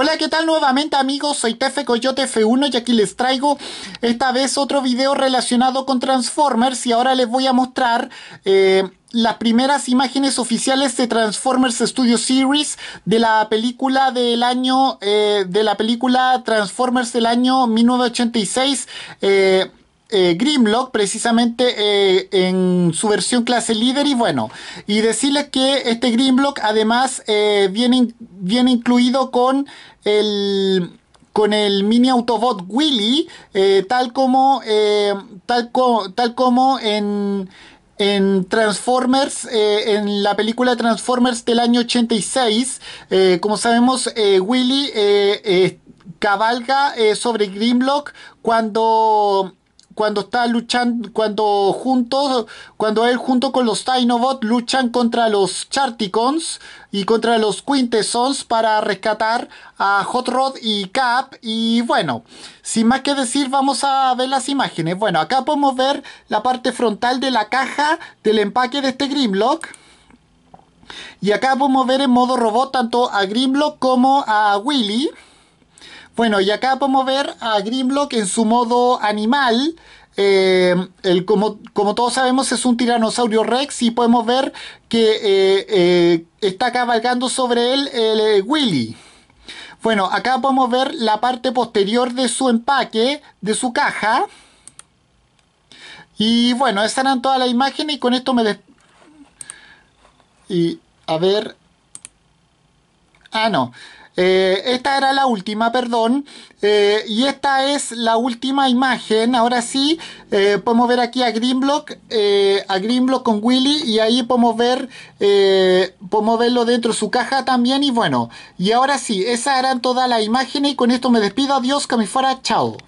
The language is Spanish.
Hola, ¿qué tal nuevamente amigos? Soy Tefe Coyote F1 y aquí les traigo esta vez otro video relacionado con Transformers y ahora les voy a mostrar eh, las primeras imágenes oficiales de Transformers Studio Series de la película del año, eh, de la película Transformers del año 1986. Eh, eh, Grimlock precisamente eh, en su versión clase líder y bueno, y decirles que este Grimlock además eh, viene, incluido con el con el mini Autobot Willy, tal como tal como en Transformers, en la película Transformers del año 86. como sabemos, Willy cabalga sobre Grimlock cuando cuando está luchando, cuando juntos, cuando él junto con los Dinobots luchan contra los Charticons y contra los Quintessons para rescatar a Hot Rod y Cap. Y bueno, sin más que decir, vamos a ver las imágenes. Bueno, acá podemos ver la parte frontal de la caja del empaque de este Grimlock. Y acá podemos ver en modo robot tanto a Grimlock como a Willy. Bueno, y acá podemos ver a Grimlock en su modo animal. Eh, el, como, todos sabemos es un tiranosaurio rex y podemos ver que eh, eh, está cabalgando sobre él el Willy. Bueno, acá podemos ver la parte posterior de su empaque, de su caja. Y bueno, esas eran todas las imágenes y con esto me... Des... Y a ver... Ah, no. Eh, esta era la última, perdón. Eh, y esta es la última imagen. Ahora sí, eh, podemos ver aquí a Greenblock, a Greenblock con Willy. Y ahí podemos ver, podemos verlo dentro de su caja también. Y bueno, y ahora sí, esa eran todas las imágenes. Y con esto me despido. Adiós, que me fuera. Chao.